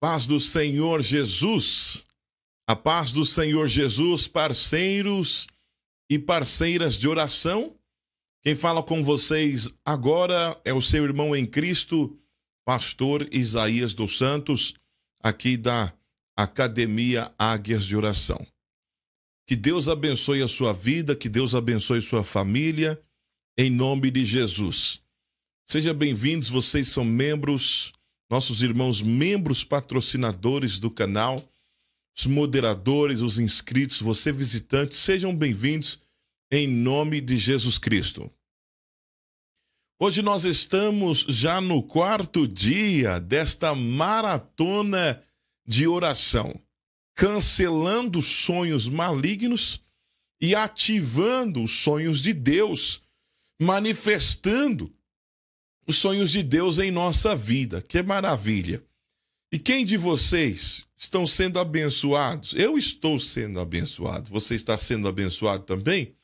Paz do Senhor Jesus. A paz do Senhor Jesus, parceiros e parceiras de oração. Quem fala com vocês agora é o seu irmão em Cristo, pastor Isaías dos Santos, aqui da Academia Águias de Oração. Que Deus abençoe a sua vida, que Deus abençoe sua família, em nome de Jesus. Sejam bem-vindos, vocês são membros nossos irmãos membros patrocinadores do canal, os moderadores, os inscritos, você visitante, sejam bem-vindos em nome de Jesus Cristo. Hoje nós estamos já no quarto dia desta maratona de oração, cancelando sonhos malignos e ativando os sonhos de Deus, manifestando os sonhos de Deus em nossa vida. Que maravilha! E quem de vocês estão sendo abençoados? Eu estou sendo abençoado. Você está sendo abençoado também?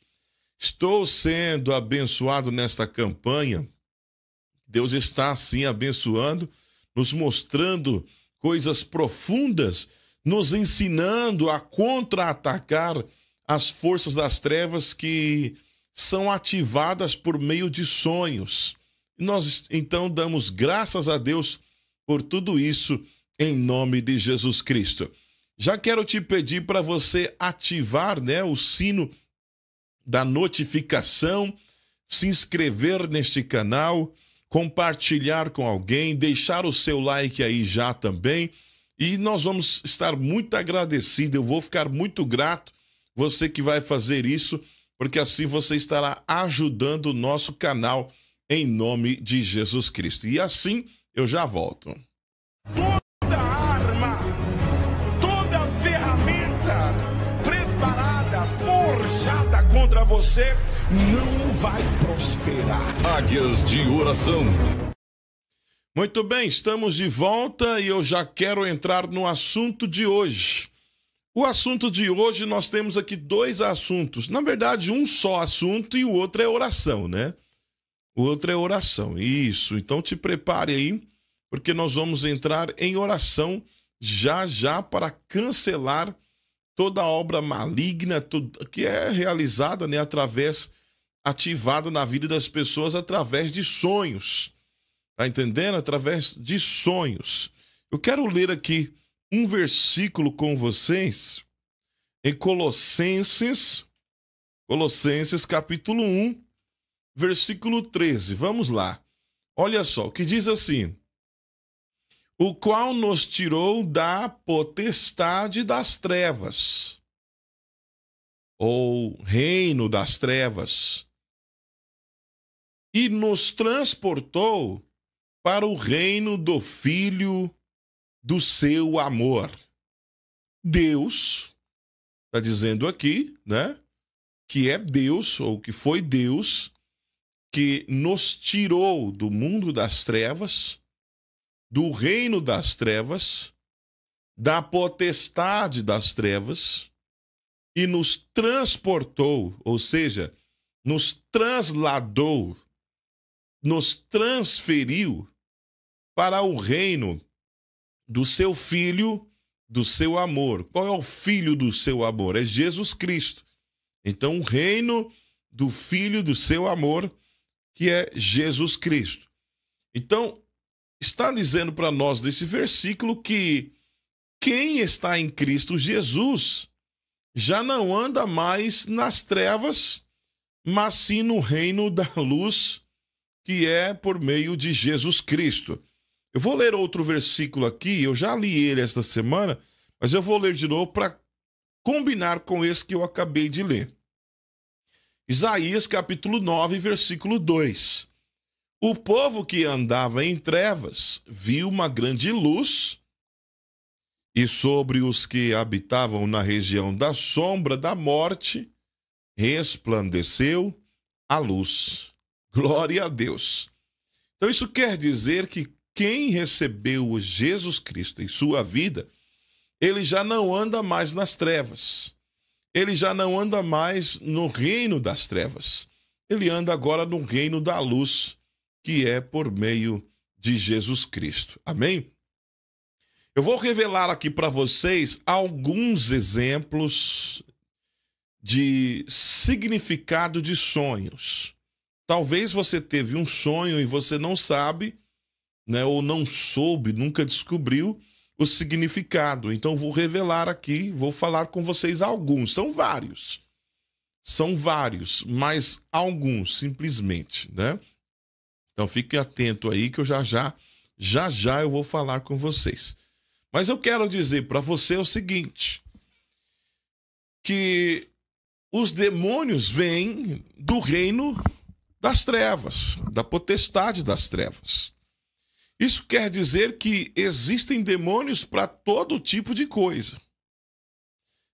Estou sendo abençoado nesta campanha. Deus está sim abençoando, nos mostrando coisas profundas, nos ensinando a contra-atacar as forças das trevas que são ativadas por meio de sonhos. Nós então damos graças a Deus por tudo isso em nome de Jesus Cristo. Já quero te pedir para você ativar, né, o sino da notificação, se inscrever neste canal, compartilhar com alguém, deixar o seu like aí já também. E nós vamos estar muito agradecidos. Eu vou ficar muito grato você que vai fazer isso, porque assim você estará ajudando o nosso canal em nome de Jesus Cristo. E assim eu já volto. Toda arma, toda ferramenta preparada, forjada contra você não vai prosperar. Águias de oração. Muito bem, estamos de volta e eu já quero entrar no assunto de hoje. O assunto de hoje nós temos aqui dois assuntos. Na verdade, um só assunto e o outro é oração, né? O outro é oração. Isso. Então te prepare aí, porque nós vamos entrar em oração já já para cancelar toda obra maligna tudo, que é realizada, né, através ativada na vida das pessoas através de sonhos. Tá entendendo? Através de sonhos. Eu quero ler aqui um versículo com vocês em Colossenses, Colossenses capítulo 1, versículo 13. Vamos lá. Olha só, que diz assim: O qual nos tirou da potestade das trevas, ou reino das trevas, e nos transportou para o reino do Filho do seu amor. Deus, está dizendo aqui, né? Que é Deus, ou que foi Deus, que nos tirou do mundo das trevas, do reino das trevas, da potestade das trevas e nos transportou, ou seja, nos trasladou, nos transferiu para o reino do seu filho, do seu amor. Qual é o filho do seu amor? É Jesus Cristo. Então, o reino do filho do seu amor que é Jesus Cristo. Então, está dizendo para nós nesse versículo que quem está em Cristo Jesus já não anda mais nas trevas, mas sim no reino da luz, que é por meio de Jesus Cristo. Eu vou ler outro versículo aqui, eu já li ele esta semana, mas eu vou ler de novo para combinar com esse que eu acabei de ler. Isaías capítulo 9, versículo 2. O povo que andava em trevas viu uma grande luz, e sobre os que habitavam na região da sombra da morte resplandeceu a luz. Glória a Deus. Então, isso quer dizer que quem recebeu Jesus Cristo em sua vida, ele já não anda mais nas trevas ele já não anda mais no reino das trevas. Ele anda agora no reino da luz, que é por meio de Jesus Cristo. Amém? Eu vou revelar aqui para vocês alguns exemplos de significado de sonhos. Talvez você teve um sonho e você não sabe, né, ou não soube, nunca descobriu o significado. Então vou revelar aqui, vou falar com vocês alguns, são vários. São vários, mas alguns simplesmente, né? Então fique atento aí que eu já já já já eu vou falar com vocês. Mas eu quero dizer para você o seguinte, que os demônios vêm do reino das trevas, da potestade das trevas. Isso quer dizer que existem demônios para todo tipo de coisa.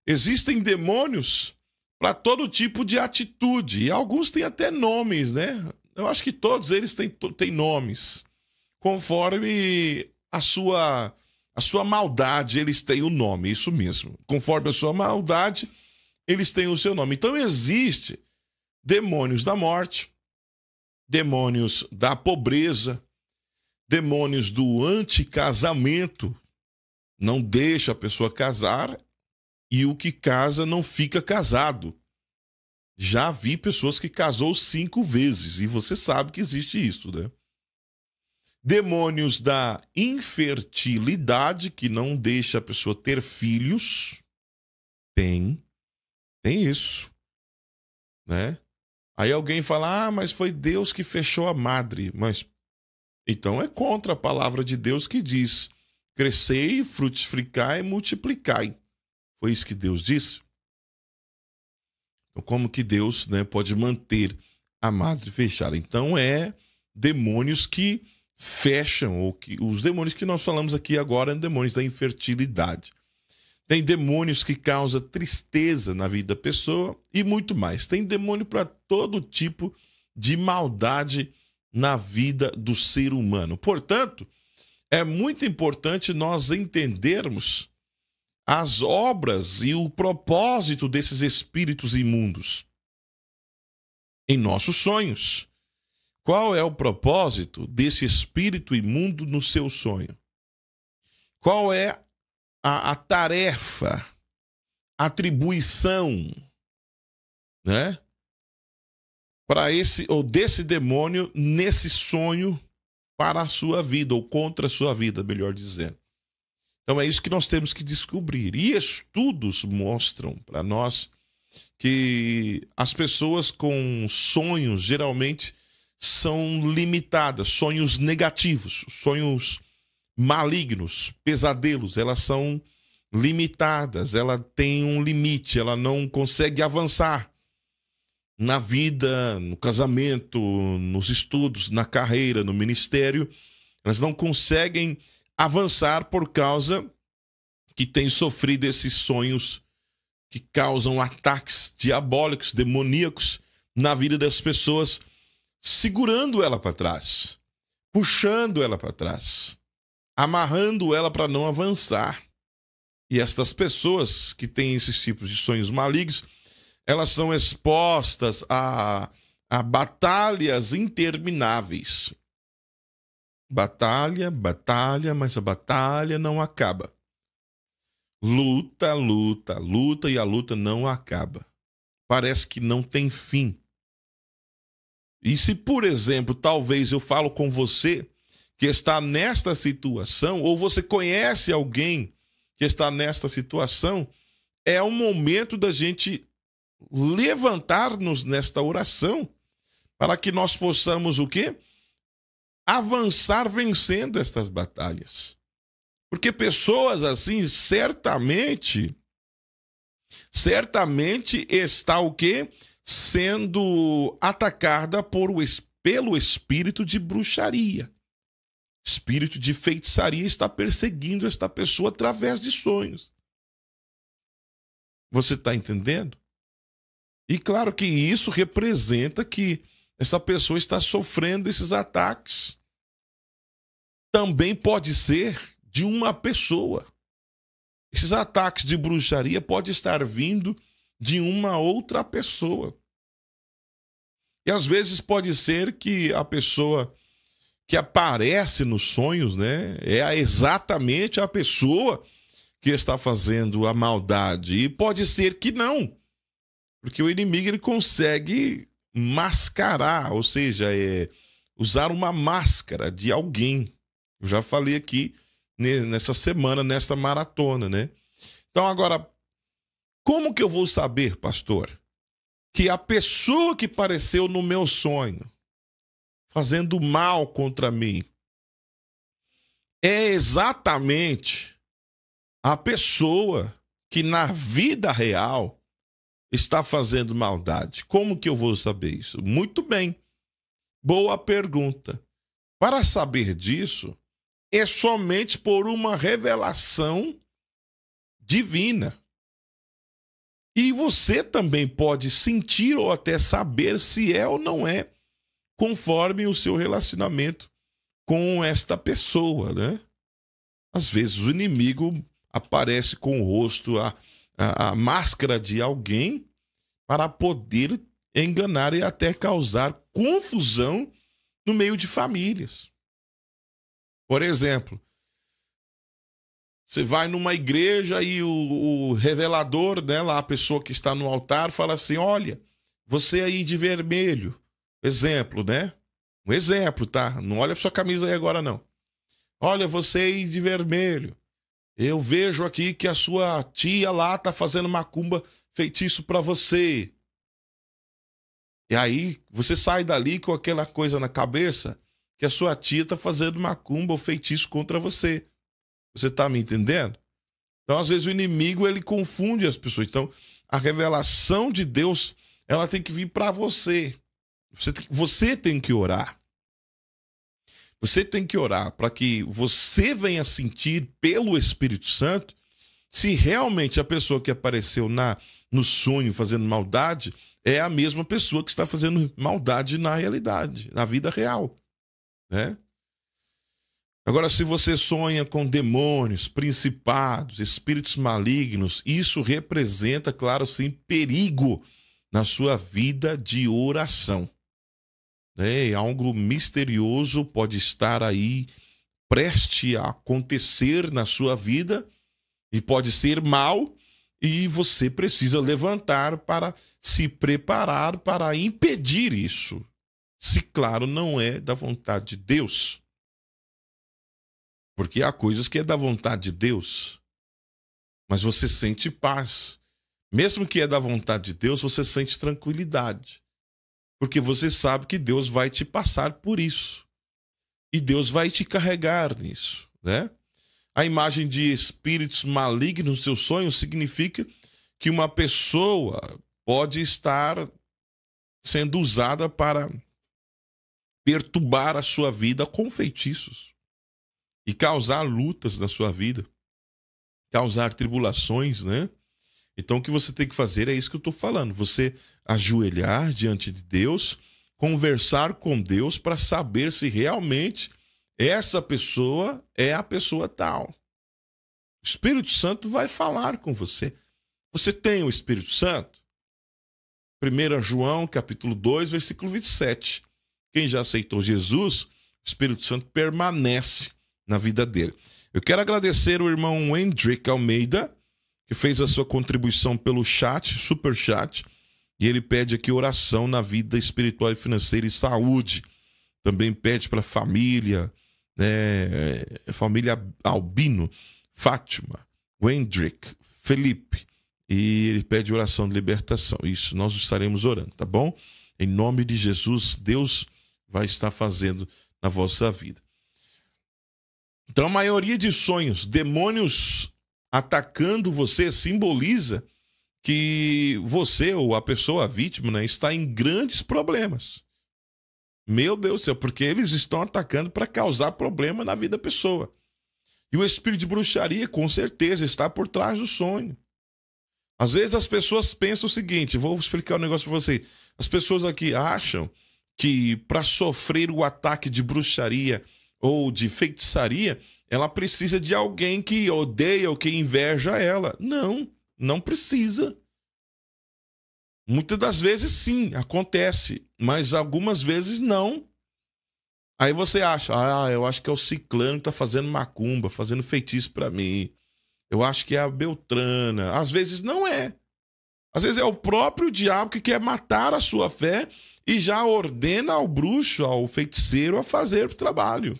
Existem demônios para todo tipo de atitude. E alguns têm até nomes, né? Eu acho que todos eles têm, têm nomes. Conforme a sua, a sua maldade, eles têm o um nome, isso mesmo. Conforme a sua maldade, eles têm o seu nome. Então existe demônios da morte, demônios da pobreza, demônios do anticasamento não deixa a pessoa casar e o que casa não fica casado. Já vi pessoas que casou cinco vezes e você sabe que existe isso, né? Demônios da infertilidade que não deixa a pessoa ter filhos. Tem. Tem isso. Né? Aí alguém fala: "Ah, mas foi Deus que fechou a madre". Mas então é contra a palavra de Deus que diz: crescei, frutificai, multiplicai. Foi isso que Deus disse? Então, como que Deus né, pode manter a madre fechada? Então, é demônios que fecham, ou que os demônios que nós falamos aqui agora são é demônios da infertilidade. Tem demônios que causam tristeza na vida da pessoa e muito mais. Tem demônio para todo tipo de maldade na vida do ser humano. Portanto, é muito importante nós entendermos as obras e o propósito desses espíritos imundos em nossos sonhos. Qual é o propósito desse espírito imundo no seu sonho? Qual é a, a tarefa, atribuição, né? para esse ou desse demônio nesse sonho para a sua vida ou contra a sua vida, melhor dizendo. Então é isso que nós temos que descobrir. E estudos mostram para nós que as pessoas com sonhos geralmente são limitadas, sonhos negativos, sonhos malignos, pesadelos, elas são limitadas, ela tem um limite, ela não consegue avançar na vida, no casamento, nos estudos, na carreira, no ministério. Elas não conseguem avançar por causa que têm sofrido esses sonhos que causam ataques diabólicos, demoníacos na vida das pessoas, segurando ela para trás, puxando ela para trás, amarrando ela para não avançar. E estas pessoas que têm esses tipos de sonhos malignos elas são expostas a, a batalhas intermináveis. Batalha, batalha, mas a batalha não acaba. Luta, luta, luta e a luta não acaba. Parece que não tem fim. E se, por exemplo, talvez eu falo com você que está nesta situação, ou você conhece alguém que está nesta situação, é o momento da gente levantar-nos nesta oração para que nós possamos o quê? Avançar vencendo estas batalhas. Porque pessoas assim certamente certamente está o quê? Sendo atacada por o, pelo espírito de bruxaria. Espírito de feitiçaria está perseguindo esta pessoa através de sonhos. Você está entendendo? E claro que isso representa que essa pessoa está sofrendo esses ataques. Também pode ser de uma pessoa. Esses ataques de bruxaria pode estar vindo de uma outra pessoa. E às vezes pode ser que a pessoa que aparece nos sonhos, né, é exatamente a pessoa que está fazendo a maldade. E pode ser que não. Porque o inimigo ele consegue mascarar, ou seja, é, usar uma máscara de alguém. Eu já falei aqui nessa semana, nesta maratona, né? Então agora, como que eu vou saber, pastor, que a pessoa que apareceu no meu sonho, fazendo mal contra mim, é exatamente a pessoa que na vida real está fazendo maldade. Como que eu vou saber isso? Muito bem. Boa pergunta. Para saber disso, é somente por uma revelação divina. E você também pode sentir ou até saber se é ou não é, conforme o seu relacionamento com esta pessoa, né? Às vezes o inimigo aparece com o rosto a a, a máscara de alguém para poder enganar e até causar confusão no meio de famílias. Por exemplo, você vai numa igreja e o, o revelador, né, lá, a pessoa que está no altar, fala assim: olha, você aí de vermelho. Exemplo, né? Um exemplo, tá? Não olha pra sua camisa aí agora, não. Olha, você aí de vermelho. Eu vejo aqui que a sua tia lá tá fazendo macumba, feitiço para você. E aí você sai dali com aquela coisa na cabeça que a sua tia tá fazendo macumba ou feitiço contra você. Você tá me entendendo? Então, às vezes o inimigo ele confunde as pessoas. Então, a revelação de Deus, ela tem que vir para você. Você tem, você tem que orar. Você tem que orar para que você venha sentir pelo Espírito Santo se realmente a pessoa que apareceu na no sonho fazendo maldade é a mesma pessoa que está fazendo maldade na realidade, na vida real, né? Agora, se você sonha com demônios, principados, espíritos malignos, isso representa, claro, sim, perigo na sua vida de oração né? algo misterioso pode estar aí preste a acontecer na sua vida e pode ser mal e você precisa levantar para se preparar para impedir isso, se claro não é da vontade de Deus. Porque há coisas que é da vontade de Deus, mas você sente paz. Mesmo que é da vontade de Deus, você sente tranquilidade. Porque você sabe que Deus vai te passar por isso. E Deus vai te carregar nisso, né? A imagem de espíritos malignos no seu sonho significa que uma pessoa pode estar sendo usada para perturbar a sua vida com feitiços e causar lutas na sua vida, causar tribulações, né? Então, o que você tem que fazer é isso que eu estou falando: você ajoelhar diante de Deus, conversar com Deus para saber se realmente essa pessoa é a pessoa tal. O Espírito Santo vai falar com você. Você tem o Espírito Santo? 1 João, capítulo 2, versículo 27. Quem já aceitou Jesus, o Espírito Santo permanece na vida dele. Eu quero agradecer o irmão Hendrick Almeida, que fez a sua contribuição pelo chat, super chat, e ele pede aqui oração na vida espiritual e financeira e saúde. Também pede para família, né, eh, família Albino, Fátima, Wendrick, Felipe, e ele pede oração de libertação. Isso nós estaremos orando, tá bom? Em nome de Jesus, Deus vai estar fazendo na vossa vida. Então, a maioria de sonhos, demônios atacando você simboliza que você ou a pessoa a vítima né, está em grandes problemas. Meu Deus do céu, porque eles estão atacando para causar problema na vida da pessoa. E o espírito de bruxaria, com certeza, está por trás do sonho. Às vezes as pessoas pensam o seguinte: vou explicar um negócio para vocês. As pessoas aqui acham que para sofrer o ataque de bruxaria ou de feitiçaria, ela precisa de alguém que odeia ou que inveja ela. Não, não precisa. Muitas das vezes sim, acontece, mas algumas vezes não. Aí você acha, ah, eu acho que é o ciclano que tá fazendo macumba, fazendo feitiço para mim. Eu acho que é a Beltrana. Às vezes não é. Às vezes é o próprio diabo que quer matar a sua fé e já ordena ao bruxo, ao feiticeiro, a fazer o trabalho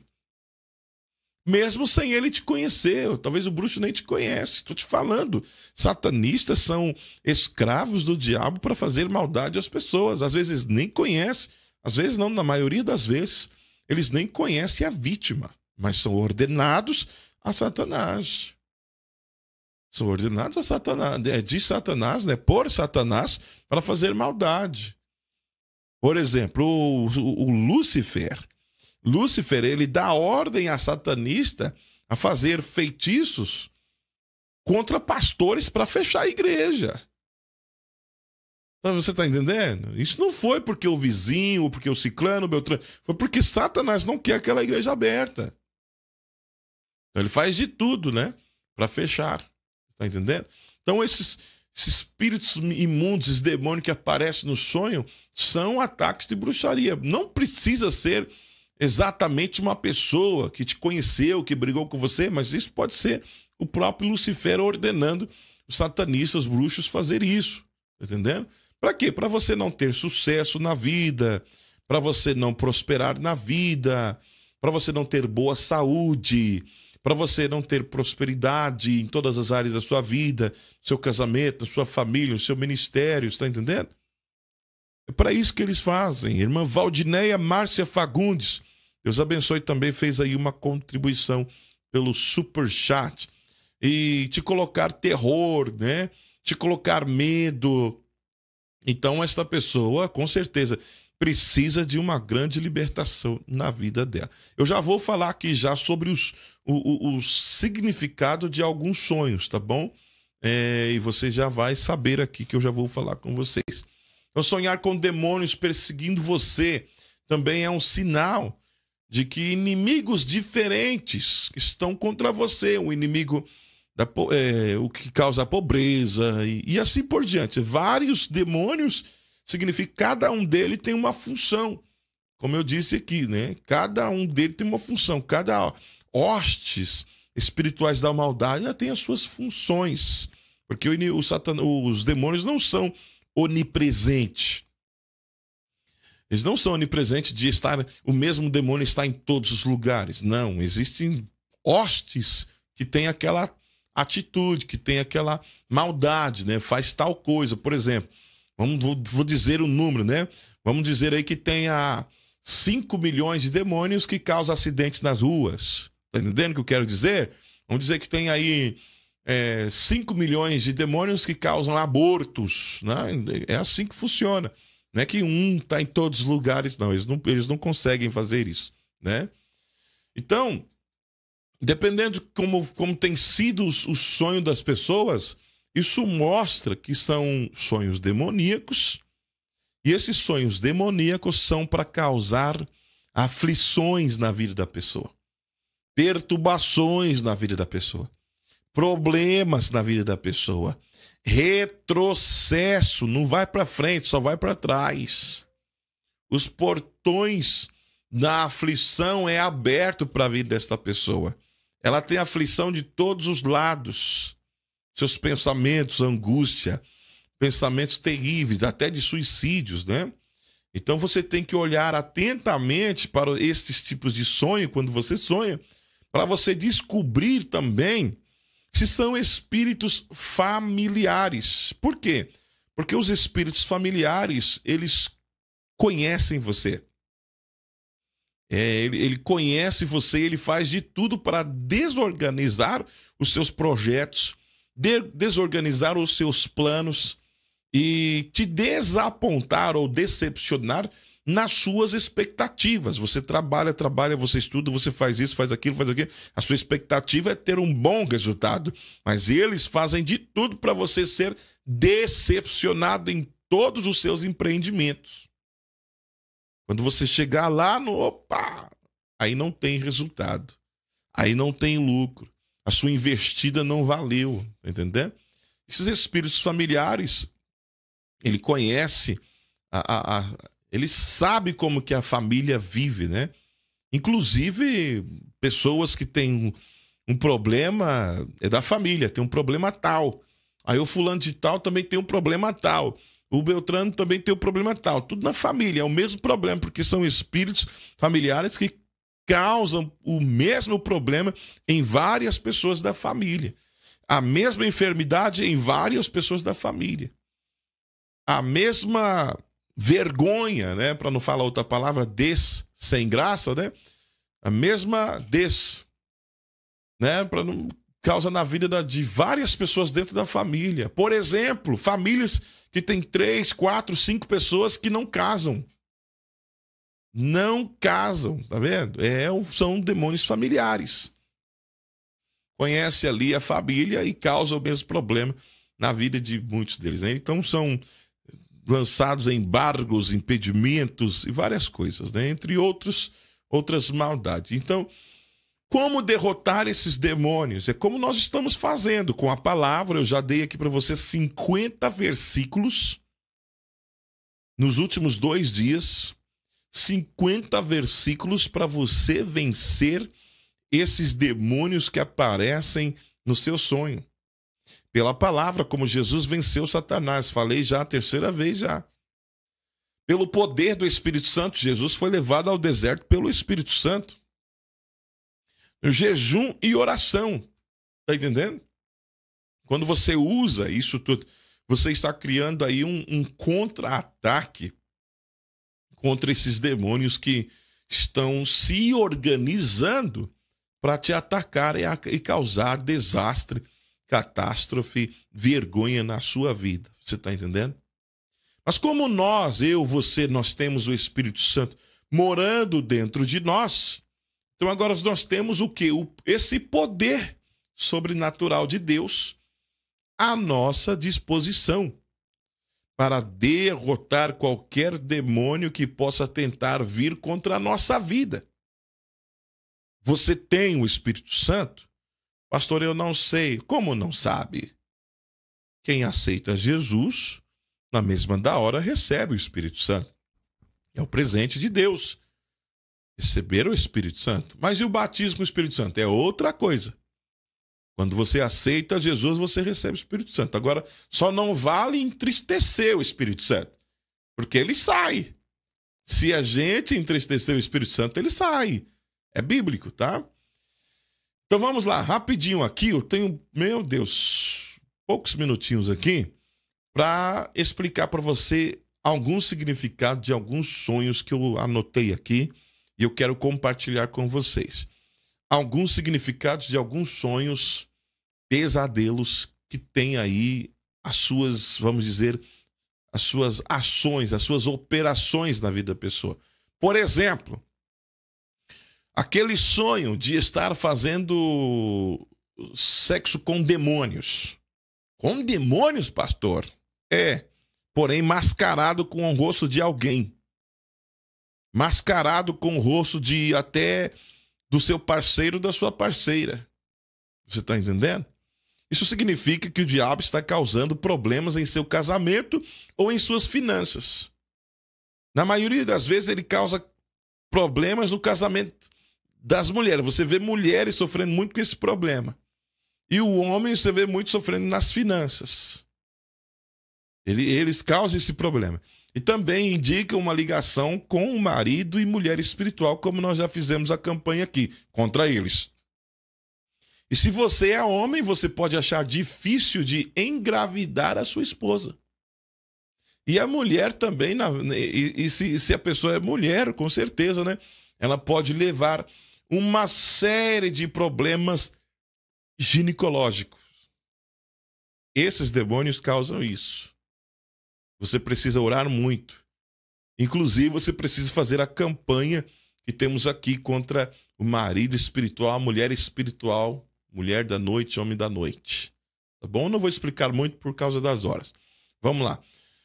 mesmo sem ele te conhecer. Talvez o bruxo nem te conhece. Estou te falando. Satanistas são escravos do diabo para fazer maldade às pessoas. Às vezes nem conhece, às vezes não, na maioria das vezes, eles nem conhecem a vítima, mas são ordenados a Satanás. São ordenados a Satanás, é de Satanás, né? Por Satanás para fazer maldade. Por exemplo, o, o, o Lúcifer, Lúcifer, ele dá ordem a satanista a fazer feitiços contra pastores para fechar a igreja. você está entendendo? Isso não foi porque o vizinho, porque o ciclano, o Beltrano. Foi porque Satanás não quer aquela igreja aberta. Então, ele faz de tudo, né? Para fechar. Está entendendo? Então, esses, esses espíritos imundos, esses demônios que aparecem no sonho, são ataques de bruxaria. Não precisa ser exatamente uma pessoa que te conheceu, que brigou com você, mas isso pode ser o próprio Lucifer ordenando os satanistas, os bruxos fazer isso, tá entendendo? Para quê? Para você não ter sucesso na vida, para você não prosperar na vida, para você não ter boa saúde, para você não ter prosperidade em todas as áreas da sua vida, seu casamento, sua família, seu ministério, está entendendo? É para isso que eles fazem. Irmã Valdineia Márcia Fagundes, Deus abençoe também fez aí uma contribuição pelo super chat e te colocar terror, né? Te colocar medo. Então esta pessoa, com certeza, precisa de uma grande libertação na vida dela. Eu já vou falar aqui já sobre os, o, o, o significado de alguns sonhos, tá bom? É, e você já vai saber aqui que eu já vou falar com vocês. Então, sonhar com demônios perseguindo você também é um sinal de que inimigos diferentes estão contra você, o inimigo da, é, o que causa a pobreza e, e, assim por diante. Vários demônios significa cada um deles tem uma função. Como eu disse aqui, né? Cada um deles tem uma função. Cada hostes espirituais da maldade já tem as suas funções. Porque o, o satan, os demônios não são onipresentes. Eles não são onipresentes de estar, o mesmo demônio está em todos os lugares. Não, existem hostes que têm aquela atitude, que tem aquela maldade, né? Faz tal coisa, por exemplo. Vamos, vou, vou dizer o um número, né? Vamos dizer aí que tenha 5 milhões de demônios que causam acidentes nas ruas. Tá entendendo o que eu quero dizer? Vamos dizer que tem aí é, 5 milhões de demônios que causam abortos, né? É assim que funciona. Não é que um está em todos os lugares, não. Eles, não. eles não conseguem fazer isso, né? Então, dependendo de como, como tem sido o sonho das pessoas, isso mostra que são sonhos demoníacos, e esses sonhos demoníacos são para causar aflições na vida da pessoa, perturbações na vida da pessoa, problemas na vida da pessoa, retrocesso, não vai para frente, só vai para trás. Os portões da aflição é aberto para a vida desta pessoa. Ela tem aflição de todos os lados. Seus pensamentos, angústia, pensamentos terríveis, até de suicídios, né? Então você tem que olhar atentamente para esses tipos de sonho quando você sonha, para você descobrir também se são espíritos familiares. Por quê? Porque os espíritos familiares, eles conhecem você. É, ele, ele, conhece você, ele faz de tudo para desorganizar os seus projetos, de, desorganizar os seus planos e te desapontar ou decepcionar nas suas expectativas. Você trabalha, trabalha, você estuda, você faz isso, faz aquilo, faz aquilo. A sua expectativa é ter um bom resultado, mas eles fazem de tudo para você ser decepcionado em todos os seus empreendimentos. Quando você chegar lá no opa, aí não tem resultado. Aí não tem lucro. A sua investida não valeu, tá entendeu? Esses espíritos familiares, ele conhece a, a, a ele sabe como que a família vive, né? Inclusive, pessoas que têm um, um problema é da família, tem um problema tal. Aí o fulano de tal também tem um problema tal. O Beltrano também tem um problema tal. Tudo na família, é o mesmo problema, porque são espíritos familiares que causam o mesmo problema em várias pessoas da família. A mesma enfermidade em várias pessoas da família. A mesma vergonha, né? Para não falar outra palavra, des, sem graça, né? A mesma des, né? Para não causa na vida de várias pessoas dentro da família. Por exemplo, famílias que tem três, quatro, cinco pessoas que não casam. Não casam, tá vendo? É, são demônios familiares. Conhece ali a família e causa o mesmo problema na vida de muitos deles. Né? Então são lançados embargos, impedimentos e várias coisas, né? entre outros, outras maldades. Então, como derrotar esses demônios? É como nós estamos fazendo com a palavra. Eu já dei aqui para você 50 versículos nos últimos dois dias. 50 versículos para você vencer esses demônios que aparecem no seu sonho. Pela palavra, como Jesus venceu Satanás. Falei já a terceira vez já. Pelo poder do Espírito Santo, Jesus foi levado ao deserto pelo Espírito Santo. Jejum e oração. Tá entendendo? Quando você usa isso tudo, você está criando aí um, um contra-ataque contra esses demônios que estão se organizando para te atacar e, a, e causar desastre catástrofe, vergonha na sua vida. Você está entendendo? Mas como nós, eu, você, nós temos o Espírito Santo morando dentro de nós, então agora nós temos o que? Esse poder sobrenatural de Deus à nossa disposição para derrotar qualquer demônio que possa tentar vir contra a nossa vida. Você tem o Espírito Santo? Pastor, eu não sei. Como não sabe? Quem aceita Jesus, na mesma da hora, recebe o Espírito Santo. É o presente de Deus. Receber o Espírito Santo. Mas e o batismo com o Espírito Santo? É outra coisa. Quando você aceita Jesus, você recebe o Espírito Santo. Agora, só não vale entristecer o Espírito Santo, porque ele sai. Se a gente entristecer o Espírito Santo, ele sai. É bíblico, tá? Então vamos lá, rapidinho aqui, eu tenho, meu Deus, poucos minutinhos aqui para explicar para você alguns significados de alguns sonhos que eu anotei aqui e eu quero compartilhar com vocês. Alguns significados de alguns sonhos, pesadelos que tem aí as suas, vamos dizer, as suas ações, as suas operações na vida da pessoa. Por exemplo, aquele sonho de estar fazendo sexo com demônios. Com demônios, pastor? É, porém mascarado com o rosto de alguém. Mascarado com o rosto de até do seu parceiro, da sua parceira. Você está entendendo? Isso significa que o diabo está causando problemas em seu casamento ou em suas finanças. Na maioria das vezes, ele causa problemas no casamento das mulheres. Você vê mulheres sofrendo muito com esse problema. E o homem você vê muito sofrendo nas finanças. Ele, eles causam esse problema. E também indica uma ligação com o marido e mulher espiritual, como nós já fizemos a campanha aqui contra eles. E se você é homem, você pode achar difícil de engravidar a sua esposa. E a mulher também, e, se, se a pessoa é mulher, com certeza, né? Ela pode levar uma série de problemas ginecológicos. Esses demônios causam isso. Você precisa orar muito. Inclusive, você precisa fazer a campanha que temos aqui contra o marido espiritual, a mulher espiritual, mulher da noite, homem da noite. Tá bom? Não vou explicar muito por causa das horas. Vamos lá.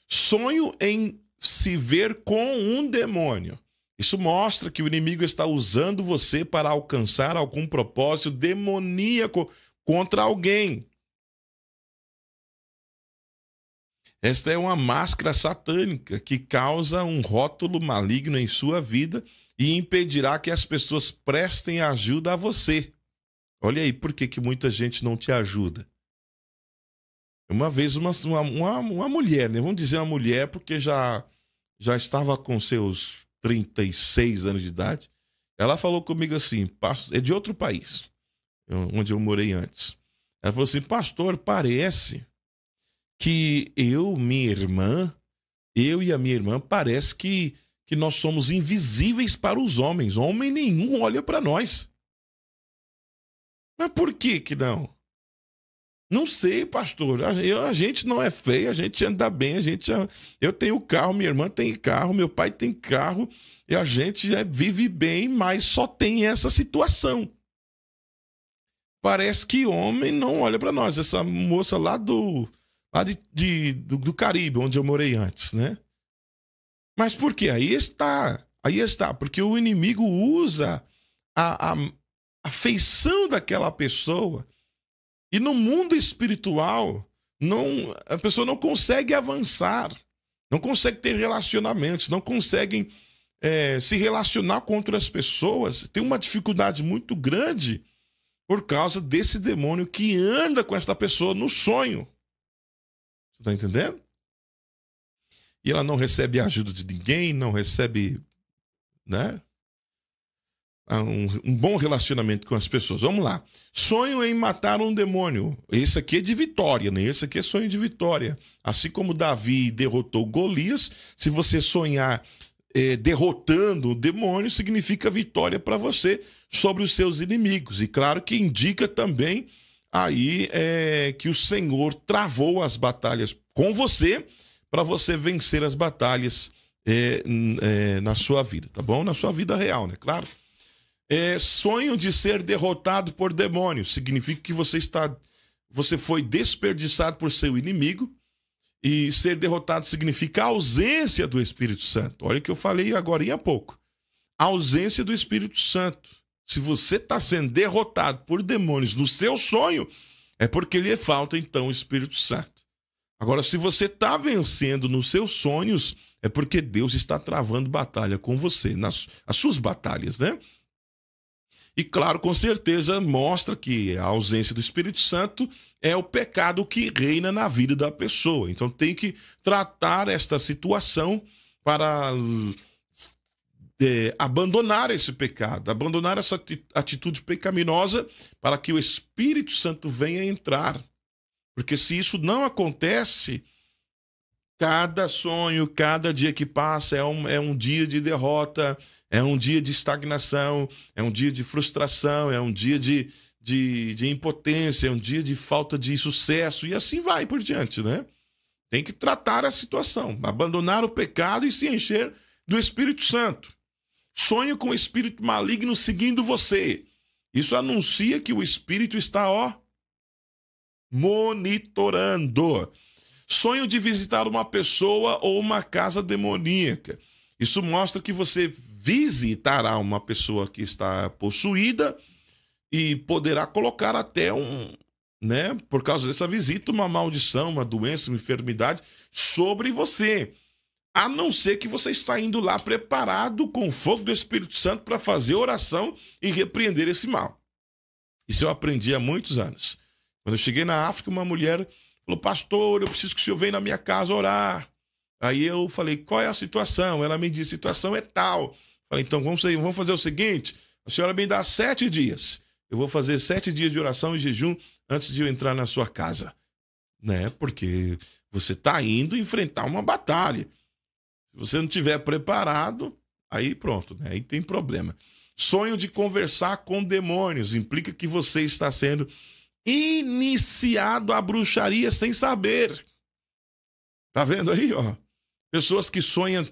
Sonho em se ver com um demônio. Isso mostra que o inimigo está usando você para alcançar algum propósito demoníaco contra alguém. Esta é uma máscara satânica que causa um rótulo maligno em sua vida e impedirá que as pessoas prestem ajuda a você. Olha aí por que, que muita gente não te ajuda. Uma vez, uma, uma, uma mulher, né? vamos dizer uma mulher, porque já, já estava com seus 36 anos de idade, ela falou comigo assim, é de outro país, onde eu morei antes. Ela falou assim, pastor, parece que eu, minha irmã, eu e a minha irmã, parece que, que nós somos invisíveis para os homens. Homem nenhum olha para nós. Mas por que que não? Não sei, pastor. A, eu, a gente não é feio, a gente anda bem, a gente. Eu tenho carro, minha irmã tem carro, meu pai tem carro, e a gente é, vive bem, mas só tem essa situação. Parece que homem não olha para nós. Essa moça lá do. lá de, de do, do Caribe, onde eu morei antes, né? Mas por quê? Aí está. Aí está, porque o inimigo usa a, a, a feição daquela pessoa e no mundo espiritual, não, a pessoa não consegue avançar, não consegue ter relacionamentos, não conseguem é, se relacionar com outras pessoas. Tem uma dificuldade muito grande por causa desse demônio que anda com essa pessoa no sonho. Você está entendendo? E ela não recebe ajuda de ninguém, não recebe né, um, um, bom relacionamento com as pessoas. Vamos lá. Sonho em matar um demônio. Esse aqui é de vitória, né? Esse aqui é sonho de vitória. Assim como Davi derrotou Golias, se você sonhar é, derrotando o demônio, significa vitória para você sobre os seus inimigos. E claro que indica também aí é, que o Senhor travou as batalhas com você para você vencer as batalhas é, é, na sua vida, tá bom? Na sua vida real, né? Claro. É, sonho de ser derrotado por demônios. Significa que você está. Você foi desperdiçado por seu inimigo. E ser derrotado significa ausência do Espírito Santo. Olha o que eu falei agora há pouco. A ausência do Espírito Santo. Se você está sendo derrotado por demônios no seu sonho, é porque lhe falta então o Espírito Santo. Agora, se você está vencendo nos seus sonhos, é porque Deus está travando batalha com você, nas as suas batalhas, né? E claro, com certeza mostra que a ausência do Espírito Santo é o pecado que reina na vida da pessoa. Então tem que tratar esta situação para é, abandonar esse pecado, abandonar essa atitude pecaminosa para que o Espírito Santo venha entrar. Porque se isso não acontece, cada sonho, cada dia que passa é um, é um dia de derrota, é um dia de estagnação, é um dia de frustração, é um dia de, de, de impotência, é um dia de falta de sucesso e assim vai por diante, né? Tem que tratar a situação, abandonar o pecado e se encher do Espírito Santo. Sonho com o espírito maligno seguindo você. Isso anuncia que o espírito está, ó, monitorando. Sonho de visitar uma pessoa ou uma casa demoníaca. Isso mostra que você visitará uma pessoa que está possuída e poderá colocar até um, né, por causa dessa visita, uma maldição, uma doença, uma enfermidade sobre você. A não ser que você está indo lá preparado com o fogo do Espírito Santo para fazer oração e repreender esse mal. Isso eu aprendi há muitos anos. Quando eu cheguei na África, uma mulher falou: Pastor, eu preciso que o senhor venha na minha casa orar. Aí eu falei, qual é a situação? Ela me disse, situação é tal. Falei, então vamos, vamos fazer o seguinte: a senhora me dá sete dias. Eu vou fazer sete dias de oração e jejum antes de eu entrar na sua casa. Né? Porque você está indo enfrentar uma batalha. Se você não tiver preparado, aí pronto, né? aí tem problema. Sonho de conversar com demônios implica que você está sendo iniciado à bruxaria sem saber. Tá vendo aí, ó? pessoas que sonham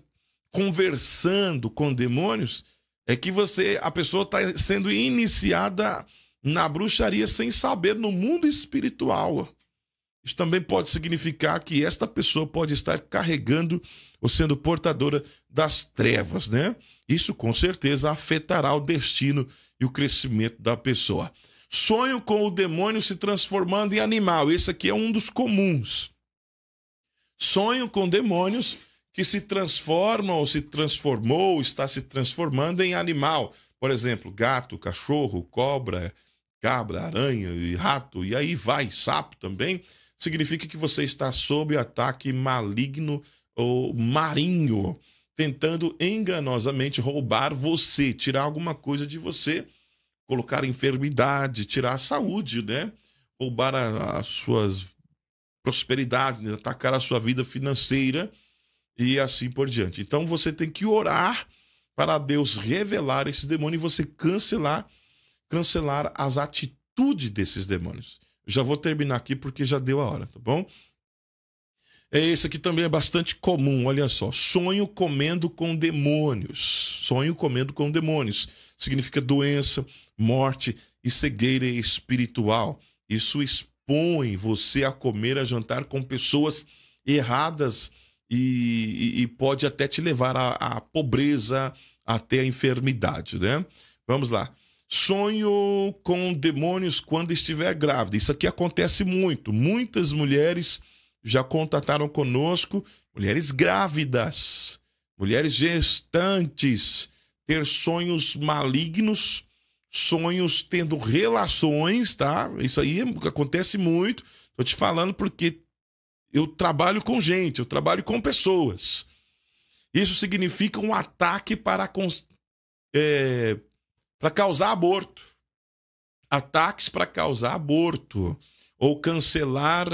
conversando com demônios, é que você, a pessoa está sendo iniciada na bruxaria sem saber no mundo espiritual. Isso também pode significar que esta pessoa pode estar carregando ou sendo portadora das trevas, né? Isso com certeza afetará o destino e o crescimento da pessoa. Sonho com o demônio se transformando em animal. Esse aqui é um dos comuns. Sonho com demônios que se transformam ou se transformou, está se transformando em animal. Por exemplo, gato, cachorro, cobra, cabra, aranha e rato, e aí vai, sapo também, significa que você está sob ataque maligno ou marinho, tentando enganosamente roubar você, tirar alguma coisa de você, colocar enfermidade, tirar a saúde, né? Roubar as suas prosperidades, né? atacar a sua vida financeira e assim por diante. Então você tem que orar para Deus revelar esse demônio e você cancelar cancelar as atitudes desses demônios. Já vou terminar aqui porque já deu a hora, tá bom? É esse aqui também é bastante comum, olha só. Sonho comendo com demônios. Sonho comendo com demônios. Significa doença, morte e cegueira espiritual. Isso expõe você a comer, a jantar com pessoas erradas e, e pode até te levar à, à pobreza, até a enfermidade, né? Vamos lá. Sonho com demônios quando estiver grávida. Isso aqui acontece muito. Muitas mulheres já contataram conosco, mulheres grávidas, mulheres gestantes, ter sonhos malignos, sonhos tendo relações, tá? Isso aí acontece muito. Tô te falando porque eu trabalho com gente, eu trabalho com pessoas. Isso significa um ataque para, é, para causar aborto. Ataques para causar aborto ou cancelar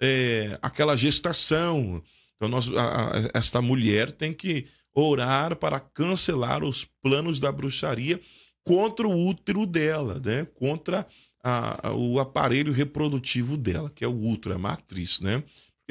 é, aquela gestação. Então, nós, a, a, esta mulher tem que orar para cancelar os planos da bruxaria contra o útero dela, né? contra a, o aparelho reprodutivo dela, que é o útero, é a matriz. Né?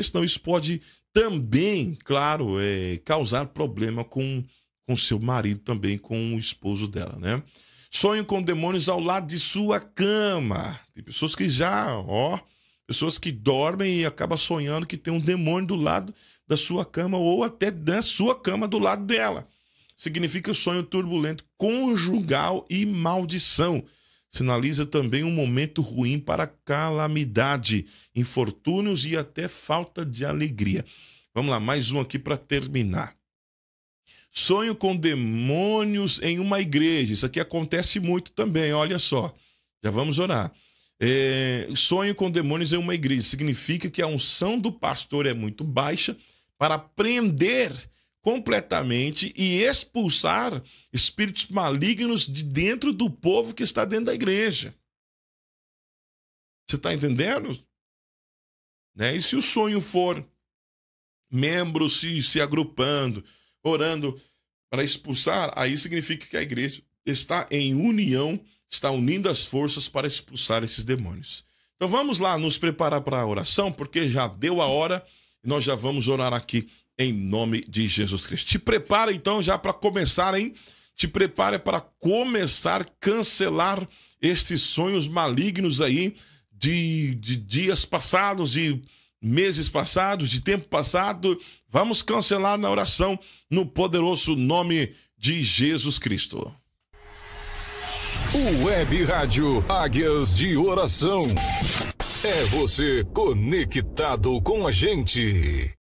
Porque senão isso pode também, claro, é, causar problema com com seu marido também, com o esposo dela, né? Sonho com demônios ao lado de sua cama. Tem pessoas que já, ó, pessoas que dormem e acaba sonhando que tem um demônio do lado da sua cama ou até da sua cama do lado dela. Significa sonho turbulento, conjugal e maldição. Sinaliza também um momento ruim para calamidade, infortúnios e até falta de alegria. Vamos lá, mais um aqui para terminar. Sonho com demônios em uma igreja. Isso aqui acontece muito também, olha só. Já vamos orar. É, sonho com demônios em uma igreja significa que a unção do pastor é muito baixa para prender completamente e expulsar espíritos malignos de dentro do povo que está dentro da igreja. Você está entendendo? Né? E se o sonho for membros se, se agrupando, orando para expulsar, aí significa que a igreja está em união, está unindo as forças para expulsar esses demônios. Então vamos lá nos preparar para a oração, porque já deu a hora e nós já vamos orar aqui em nome de Jesus Cristo. Te prepara então já para começar, hein? Te prepara para começar a cancelar estes sonhos malignos aí de, de dias passados, de meses passados, de tempo passado. Vamos cancelar na oração no poderoso nome de Jesus Cristo. O Web Rádio Águias de Oração. É você conectado com a gente.